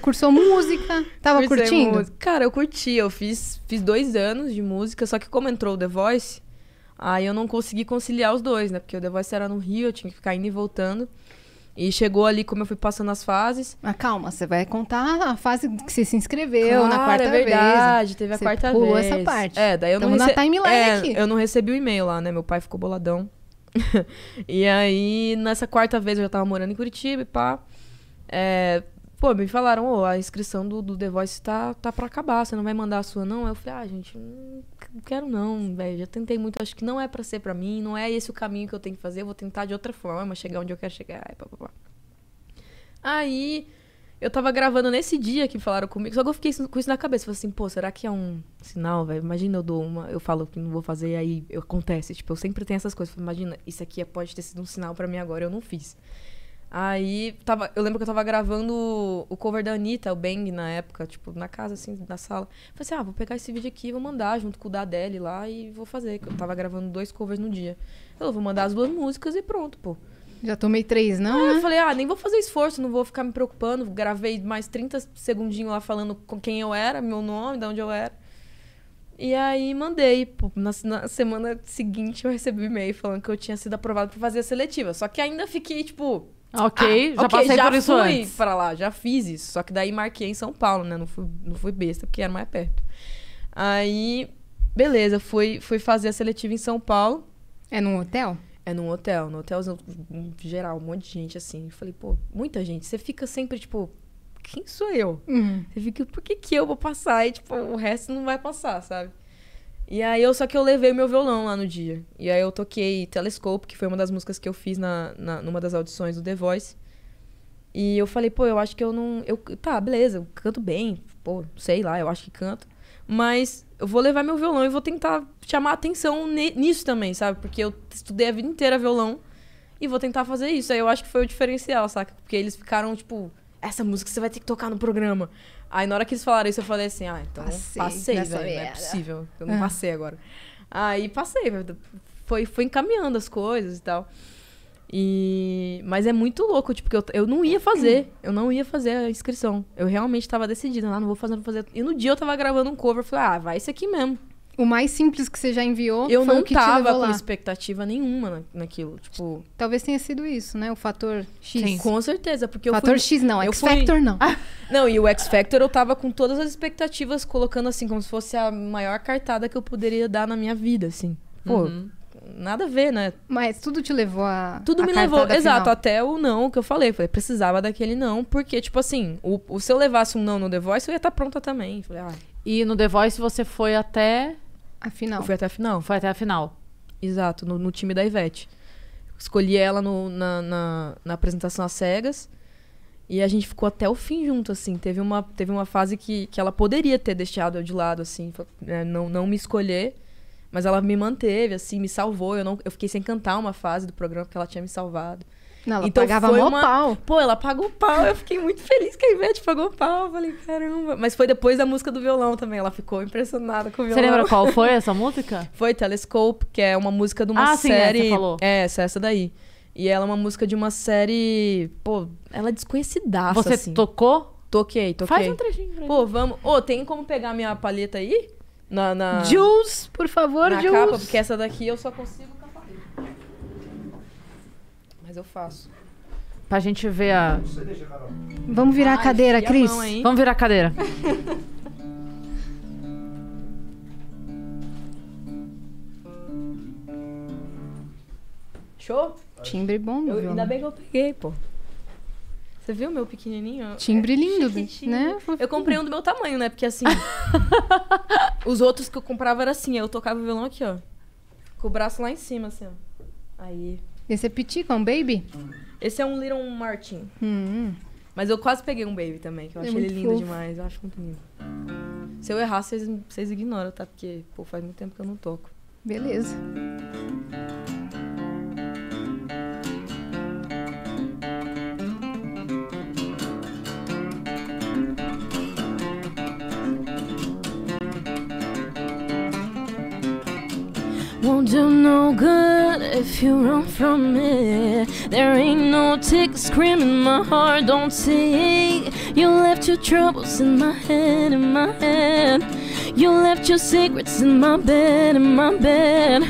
Cursou música? Tava Cursei curtindo? Música. Cara, eu curti. Eu fiz, fiz dois anos de música, só que como entrou o The Voice, aí eu não consegui conciliar os dois, né? Porque o The Voice era no Rio, eu tinha que ficar indo e voltando. E chegou ali como eu fui passando as fases. Mas calma, você vai contar a fase que você se inscreveu claro, na quarta é verdade, vez. teve a você quarta pulou vez. essa parte. É, daí eu Tamo não recebi. na timeline é, aqui. Eu não recebi o e-mail lá, né? Meu pai ficou boladão. e aí, nessa quarta vez eu já tava morando em Curitiba e pá. É, Pô, me falaram, oh, a inscrição do, do The Voice tá, tá pra acabar, você não vai mandar a sua, não? Eu falei, ah, gente, não quero não, velho. Já tentei muito, acho que não é para ser para mim, não é esse o caminho que eu tenho que fazer, eu vou tentar de outra forma, chegar onde eu quero chegar, e pá, pá, pá. Aí, eu tava gravando nesse dia que falaram comigo, só que eu fiquei com isso na cabeça. Falei assim, pô, será que é um sinal, velho? Imagina eu dou uma, eu falo que não vou fazer, aí acontece. Tipo, eu sempre tenho essas coisas. Falei, imagina, isso aqui pode ter sido um sinal para mim agora, eu não fiz. Aí, tava, eu lembro que eu tava gravando o cover da Anitta, o Bang, na época, tipo, na casa, assim, na sala. Falei assim, ah, vou pegar esse vídeo aqui, vou mandar junto com o da Adele lá e vou fazer. Eu tava gravando dois covers no dia. Eu vou mandar as duas músicas e pronto, pô. Já tomei três, não? Aí é, né? eu falei, ah, nem vou fazer esforço, não vou ficar me preocupando. Gravei mais 30 segundinhos lá falando com quem eu era, meu nome, de onde eu era. E aí mandei. Pô, na, na, semana seguinte eu recebi e-mail falando que eu tinha sido aprovado pra fazer a seletiva. Só que ainda fiquei, tipo Ok, ah, já okay, passei já por isso fui antes. pra lá, já fiz isso. Só que daí marquei em São Paulo, né? Não fui, não fui besta, porque era mais perto. Aí, beleza, fui, fui fazer a seletiva em São Paulo. É num hotel? É num hotel, no hotel geral, um monte de gente assim. Eu falei, pô, muita gente. Você fica sempre, tipo, quem sou eu? Uhum. Você fica, por que, que eu vou passar? E, tipo, o resto não vai passar, sabe? E aí eu só que eu levei meu violão lá no dia. E aí eu toquei Telescope, que foi uma das músicas que eu fiz na, na numa das audições do The Voice. E eu falei, pô, eu acho que eu não. Eu, tá, beleza, eu canto bem, pô, sei lá, eu acho que canto. Mas eu vou levar meu violão e vou tentar chamar atenção nisso também, sabe? Porque eu estudei a vida inteira violão e vou tentar fazer isso. Aí eu acho que foi o diferencial, saca? Porque eles ficaram, tipo, essa música você vai ter que tocar no programa. Aí na hora que eles falaram isso, eu falei assim, ah, então passei, passei velho, não é possível, eu não passei agora. Aí passei, foi, foi encaminhando as coisas e tal. E... Mas é muito louco, tipo, porque eu, eu não ia fazer. Eu não ia fazer a inscrição. Eu realmente tava decidida, ah, não vou fazer, não vou fazer. E no dia eu tava gravando um cover, eu falei, ah, vai esse aqui mesmo o mais simples que você já enviou. Eu não tava com expectativa nenhuma na, naquilo. Tipo. Talvez tenha sido isso, né? O fator X. Sim. Com certeza, porque fator fui, X não, X Factor fui... não. Não, e o X Factor eu tava com todas as expectativas, colocando assim, como se fosse a maior cartada que eu poderia dar na minha vida, assim. Pô. Uhum. Nada a ver, né? Mas tudo te levou a. Tudo a me levou, final. exato, até o não que eu falei. Falei, precisava daquele não, porque, tipo assim, o, o se eu levasse um não no The Voice, eu ia estar tá pronta também. Falei, ah. E no The Voice você foi até a final. Eu fui até a final. Foi até a final. Exato, no, no time da Ivete. Escolhi ela no, na, na, na apresentação às cegas. E a gente ficou até o fim junto, assim. Teve uma, teve uma fase que, que ela poderia ter deixado eu de lado, assim. Né, não, não me escolher. Mas ela me manteve, assim, me salvou. Eu, não, eu fiquei sem cantar uma fase do programa, porque ela tinha me salvado. Não, ela então pagava foi uma... pau. Pô, ela pagou pau. Eu fiquei muito feliz que a Ivete pagou pau. Eu falei, caramba. Mas foi depois da música do violão também. Ela ficou impressionada com o violão. Você lembra qual foi essa música? foi Telescope, que é uma música de uma ah, série. Sim, é, você falou. É, essa, essa daí. E ela é uma música de uma série. Pô, ela é desconhecidaça. Você assim. tocou? Toquei, toquei. Faz um trechinho pra Pô, vamos. Ô, oh, tem como pegar minha palheta aí? Na, na... Jules, por favor, na Jules. capa, porque essa daqui eu só consigo mas eu faço. Pra gente ver a. Vamos virar a cadeira, Cris. Vamos virar a cadeira. Show? Timbre bom, meu. viu? Ainda bem que eu peguei, pô. Você viu o meu pequenininho? É, Timbre é lindo, né? Eu comprei um do meu tamanho, né? Porque assim. os outros que eu comprava era assim, eu tocava o violão aqui, ó. Com o braço lá em cima, assim, ó. Aí. Esse é Pitica, um baby? Esse é um Little Martin. Hum. Mas eu quase peguei um baby também, que eu é achei ele lindo fofo. demais. Eu acho muito lindo. Se eu errar, vocês, vocês ignoram, tá? Porque, pô, faz muito tempo que eu não toco. Beleza. Won't do no good. if you run from me, There ain't no tick screaming, my heart don't say You left your troubles in my head, in my head. You left your secrets in my bed, in my bed.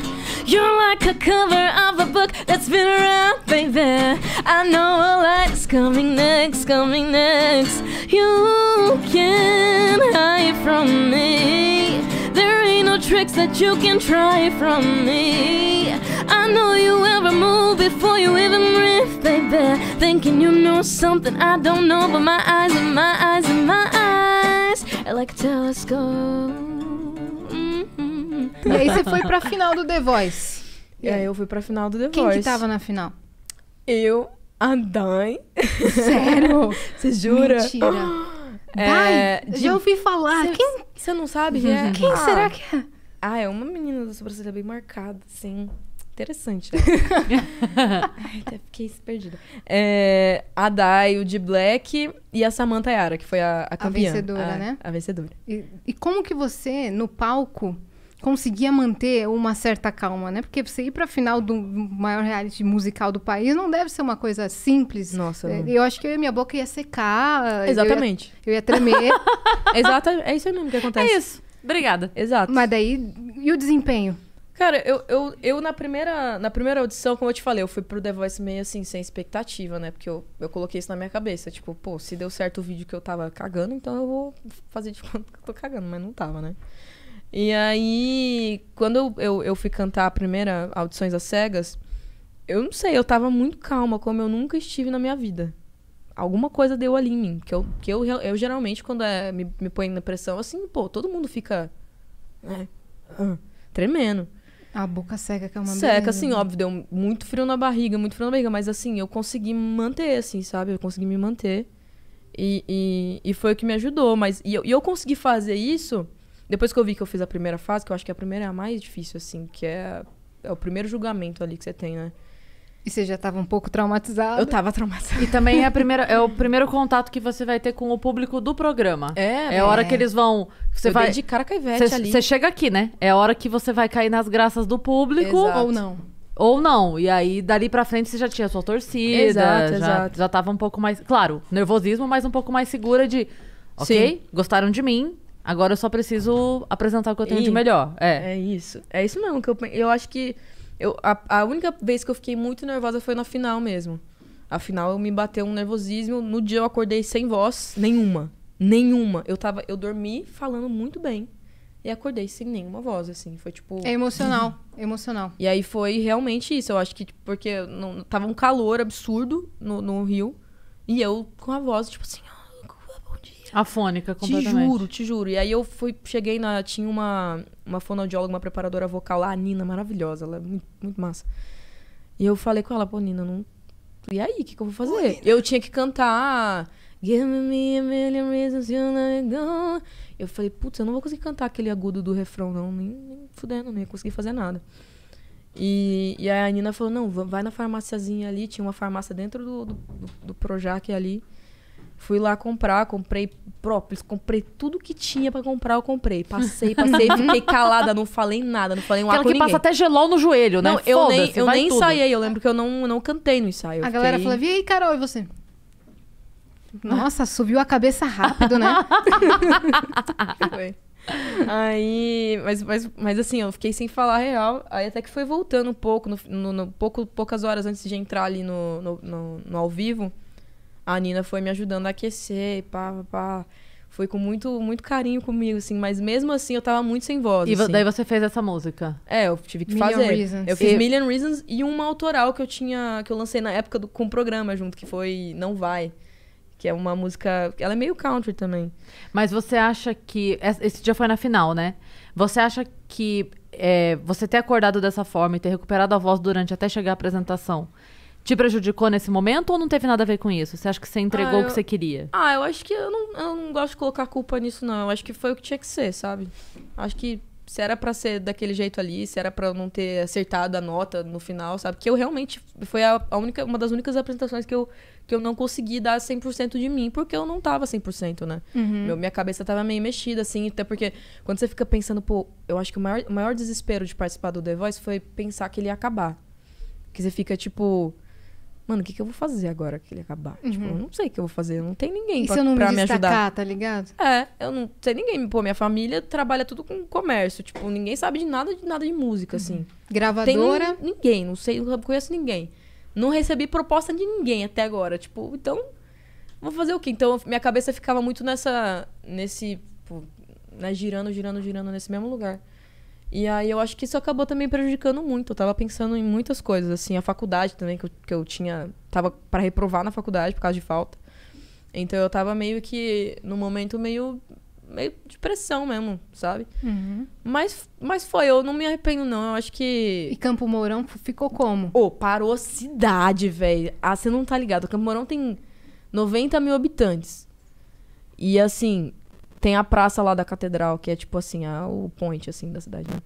You're like a cover of a book that's been around, baby. I know a light's coming next, coming next. You can hide from me. There ain't no tricks that you can try from me. I know you ever move before you even breathe, baby. Thinking you know something I don't know, but my eyes and my eyes and my eyes are like a telescope. Mm-hmm. E aí você foi pra final do The Voice. E aí eu fui pra final do The Quem Voice. Quem que tava na final? Eu, a Dai. Sério? Você jura? Mentira. É, Dai, de... já ouvi falar. Cê, Quem? Você não sabe? Uhum. É? Quem ah. será que é? Ah, é uma menina da sobrancelha é bem marcada, sim. Interessante. Né? até fiquei perdida. É, a Dai, o de Black e a Samantha Yara, que foi a, a campeã. A vencedora, a, né? A vencedora. E, e, como que você, no palco, conseguia manter uma certa calma, né? Porque você ir pra final do maior reality musical do país não deve ser uma coisa simples. Nossa. É, eu acho que eu minha boca ia secar. Exatamente. Eu ia, eu ia tremer. Exato, é isso mesmo que acontece. É isso. Obrigada. Exato. Mas daí, e o desempenho? Cara, eu, eu, eu na, primeira, na primeira audição, como eu te falei, eu fui pro The Voice meio assim, sem expectativa, né? Porque eu, eu coloquei isso na minha cabeça. Tipo, pô, se deu certo o vídeo que eu tava cagando, então eu vou fazer de conta que eu tô cagando, mas não tava, né? E aí, quando eu, eu, eu fui cantar a primeira Audições às Cegas, eu não sei, eu tava muito calma, como eu nunca estive na minha vida. Alguma coisa deu ali em mim. Que eu, que eu, eu geralmente, quando é, me, me põe na pressão, assim, pô, todo mundo fica. Né, tremendo. A boca seca que é uma Seca, beleza, assim, óbvio, deu muito frio na barriga, muito frio na barriga, mas assim, eu consegui manter, assim, sabe? Eu consegui me manter. E, e, e foi o que me ajudou. Mas, e eu, e eu consegui fazer isso depois que eu vi que eu fiz a primeira fase, que eu acho que a primeira é a mais difícil, assim, que é, é o primeiro julgamento ali que você tem, né? E você já estava um pouco traumatizada? Eu estava traumatizada. E também é, a primeira, é o primeiro contato que você vai ter com o público do programa. É, É, é. a hora que eles vão... Você eu vai de cara com cê, ali. Você chega aqui, né? É a hora que você vai cair nas graças do público. Exato. Ou não. Ou não. E aí, dali pra frente, você já tinha sua torcida. Exato, já, exato. Já tava um pouco mais... Claro, nervosismo, mas um pouco mais segura de... Ok, Sim. gostaram de mim, Agora eu só preciso apresentar o que eu tenho e, de melhor. É. é isso. É isso mesmo. Que eu, eu acho que eu, a, a única vez que eu fiquei muito nervosa foi na final mesmo. Afinal, eu me bateu um nervosismo. No dia eu acordei sem voz nenhuma. Nenhuma. Eu tava, eu dormi falando muito bem. E acordei sem nenhuma voz, assim. Foi tipo. É emocional. Uhum. Emocional. E aí foi realmente isso. Eu acho que, porque não, tava um calor absurdo no, no Rio. E eu com a voz, tipo assim, ó. Afônica, completamente. Te juro, te juro. E aí eu fui, cheguei na. Tinha uma, uma fonoaudióloga, uma preparadora vocal lá, a Nina, maravilhosa, ela é muito, muito massa. E eu falei com ela, pô, Nina, não. E aí, o que, que eu vou fazer? eu tinha que cantar. Give me a million reasons you let Eu falei, putz, eu não vou conseguir cantar aquele agudo do refrão, não. Nem, nem fudendo, não ia conseguir fazer nada. E, e aí a Nina falou, não, vai na farmáciazinha ali. Tinha uma farmácia dentro do, do, do Projac ali. Fui lá comprar, comprei própolis, comprei tudo que tinha para comprar, eu comprei. Passei, passei, fiquei calada, não falei nada, não falei um Aquela ar com que ninguém. passa até gelol no joelho, né? Não, eu nem, eu nem ensaiei, eu lembro que eu não, não cantei no ensaio. A fiquei... galera falou e aí, Carol, e você? Nossa, subiu a cabeça rápido, né? Aí, mas, mas, mas assim, eu fiquei sem falar a real. Aí até que foi voltando um pouco, no, no, no pouco, poucas horas antes de entrar ali no, no, no, no ao vivo a Nina foi me ajudando a aquecer, pá, pá, pá. Foi com muito, muito carinho comigo, assim. Mas mesmo assim, eu tava muito sem voz. E assim. daí você fez essa música? É, eu tive que Million fazer. Reasons. Eu fiz e... Million Reasons e uma autoral que eu tinha, que eu lancei na época do, com o programa junto, que foi Não Vai que é uma música. Ela é meio country também. Mas você acha que. Esse dia foi na final, né? Você acha que é, você ter acordado dessa forma e ter recuperado a voz durante até chegar à apresentação te prejudicou nesse momento ou não teve nada a ver com isso? Você acha que você entregou ah, eu... o que você queria? Ah, eu acho que eu não, eu não gosto de colocar culpa nisso, não. Eu acho que foi o que tinha que ser, sabe? Acho que se era para ser daquele jeito ali, se era para não ter acertado a nota no final, sabe? Que eu realmente foi a, a, única uma das únicas apresentações que eu que eu não consegui dar 100% de mim, porque eu não tava 100%, né? Uhum. Meu, minha cabeça tava meio mexida assim, até porque quando você fica pensando, pô, eu acho que o maior, o maior desespero de participar do The Voice foi pensar que ele ia acabar. Que você fica tipo, mano, o que, que eu vou fazer agora que ele acabar? Uhum. Tipo, eu uhum. não sei o que eu vou fazer, não tem ninguém e pra, se eu não me, me ajudar. tá ligado? É, eu não sei ninguém. Pô, minha família trabalha tudo com comércio, tipo, ninguém sabe de nada de nada de música, uhum. assim. Gravadora? Tem ninguém, não sei, não conheço ninguém. Não recebi proposta de ninguém até agora, tipo, então, vou fazer o quê? Então, minha cabeça ficava muito nessa, nesse, pô, né, girando, girando, girando nesse mesmo lugar. E aí eu acho que isso acabou também prejudicando muito. Eu tava pensando em muitas coisas, assim, a faculdade também, que eu, que eu tinha. Tava para reprovar na faculdade por causa de falta. Então eu tava meio que. num momento meio. meio de pressão mesmo, sabe? Uhum. Mas, mas foi, eu não me arrependo, não. Eu acho que. E Campo Mourão ficou como? Ô, oh, parou cidade, velho. Ah, você não tá ligado. Campo Mourão tem 90 mil habitantes. E assim, tem a praça lá da catedral, que é tipo assim, a, o point assim da cidade. Né?